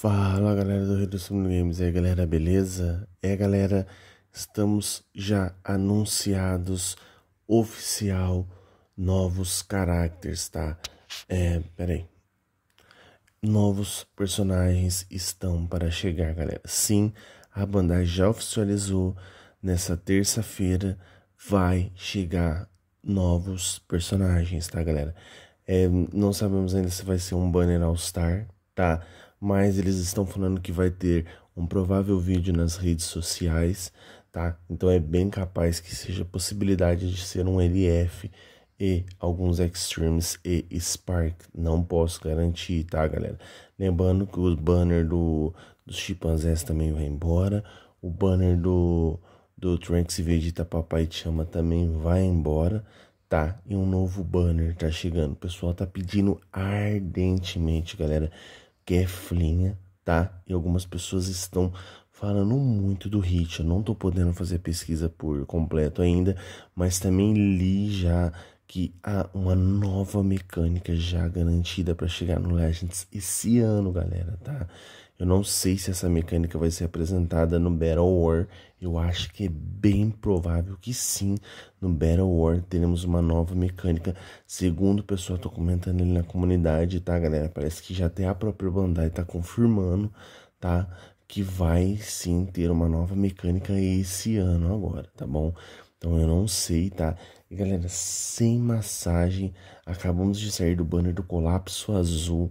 Fala galera do Rio do Sul Games, e aí galera, beleza? É galera, estamos já anunciados oficial novos caracteres, tá? É, peraí. Novos personagens estão para chegar, galera. Sim, a Bandai já oficializou. Nessa terça-feira vai chegar novos personagens, tá, galera? É, não sabemos ainda se vai ser um banner All Star, tá? mas eles estão falando que vai ter um provável vídeo nas redes sociais, tá? Então é bem capaz que seja possibilidade de ser um LF e alguns Extremes e Spark. Não posso garantir, tá, galera? Lembrando que o banner do, dos chimpanzés também vai embora. O banner do, do Trunks e Vegeta Papai Te Chama também vai embora, tá? E um novo banner tá chegando. O pessoal tá pedindo ardentemente, galera. É flinha, tá? E algumas pessoas estão falando muito do Hit. Eu não tô podendo fazer pesquisa por completo ainda, mas também li já que há uma nova mecânica já garantida para chegar no Legends esse ano, galera, tá? Eu não sei se essa mecânica vai ser apresentada no Battle War. Eu acho que é bem provável que sim, no Battle War teremos uma nova mecânica. Segundo o pessoal tá comentando ali na comunidade, tá, galera? Parece que já até a própria Bandai tá confirmando, tá? que vai sim ter uma nova mecânica esse ano agora, tá bom? Então eu não sei, tá? E galera, sem massagem, acabamos de sair do banner do colapso azul,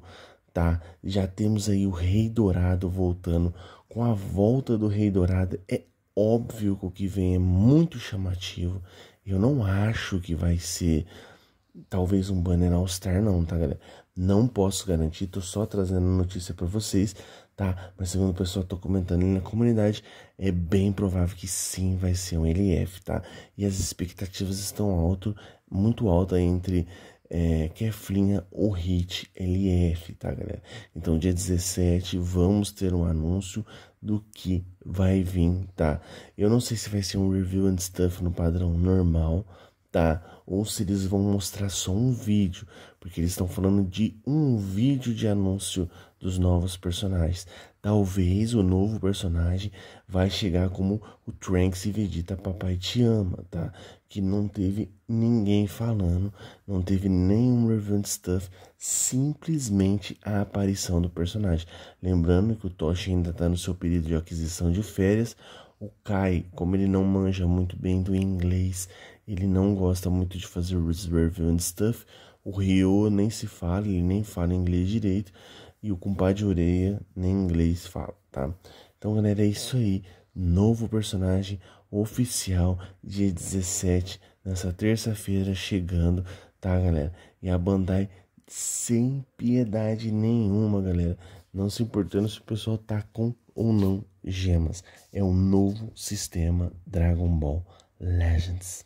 tá? Já temos aí o Rei Dourado voltando. Com a volta do Rei Dourado, é óbvio que o que vem é muito chamativo. Eu não acho que vai ser talvez um banner All-Star não, tá, galera? Não posso garantir, tô só trazendo notícia para vocês, tá? Mas segundo o pessoal tô comentando ali na comunidade, é bem provável que sim vai ser um LF, tá? E as expectativas estão alto, muito alta entre é, Keflinha ou Hit LF, tá, galera? Então, dia 17, vamos ter um anúncio do que vai vir, tá? Eu não sei se vai ser um review and stuff no padrão normal, tá? Ou se eles vão mostrar só um vídeo, porque eles estão falando de um vídeo de anúncio dos novos personagens. Talvez o novo personagem vai chegar como o Trunks e Vegeta Papai Te Ama, tá? Que não teve ninguém falando, não teve nenhum relevant stuff, simplesmente a aparição do personagem. Lembrando que o Toshi ainda está no seu período de aquisição de férias, o Kai, como ele não manja muito bem do inglês, ele não gosta muito de fazer reserve and stuff. O Ryo nem se fala, ele nem fala inglês direito. E o compadre Oreia nem inglês fala, tá? Então, galera, é isso aí. Novo personagem oficial, dia 17, nessa terça-feira chegando, tá, galera? E a Bandai sem piedade nenhuma, galera. Não se importando se o pessoal tá com ou não gemas. É o novo sistema Dragon Ball Legends.